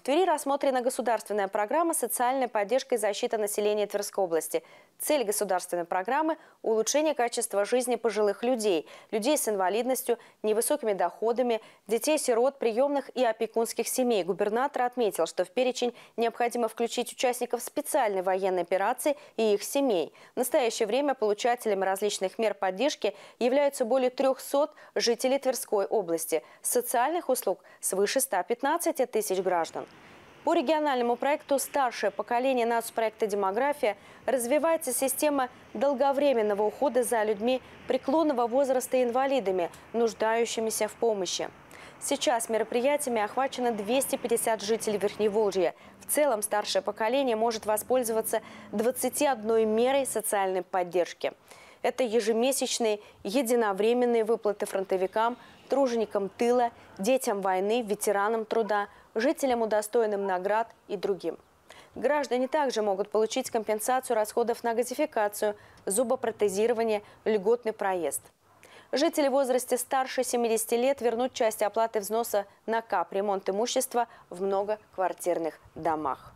В Твери рассмотрена государственная программа социальной поддержки и защиты населения Тверской области. Цель государственной программы – улучшение качества жизни пожилых людей, людей с инвалидностью, невысокими доходами, детей-сирот, приемных и опекунских семей. Губернатор отметил, что в перечень необходимо включить участников специальной военной операции и их семей. В настоящее время получателями различных мер поддержки являются более 300 жителей Тверской области. Социальных услуг – свыше 115 тысяч граждан. По региональному проекту «Старшее поколение нацпроекта «Демография» развивается система долговременного ухода за людьми преклонного возраста и инвалидами, нуждающимися в помощи. Сейчас мероприятиями охвачено 250 жителей Верхневолжья. В целом старшее поколение может воспользоваться 21 мерой социальной поддержки. Это ежемесячные единовременные выплаты фронтовикам, труженикам тыла, детям войны, ветеранам труда, жителям, удостоенным наград и другим. Граждане также могут получить компенсацию расходов на газификацию, зубопротезирование, льготный проезд. Жители в возрасте старше 70 лет вернут часть оплаты взноса на капремонт имущества в многоквартирных домах.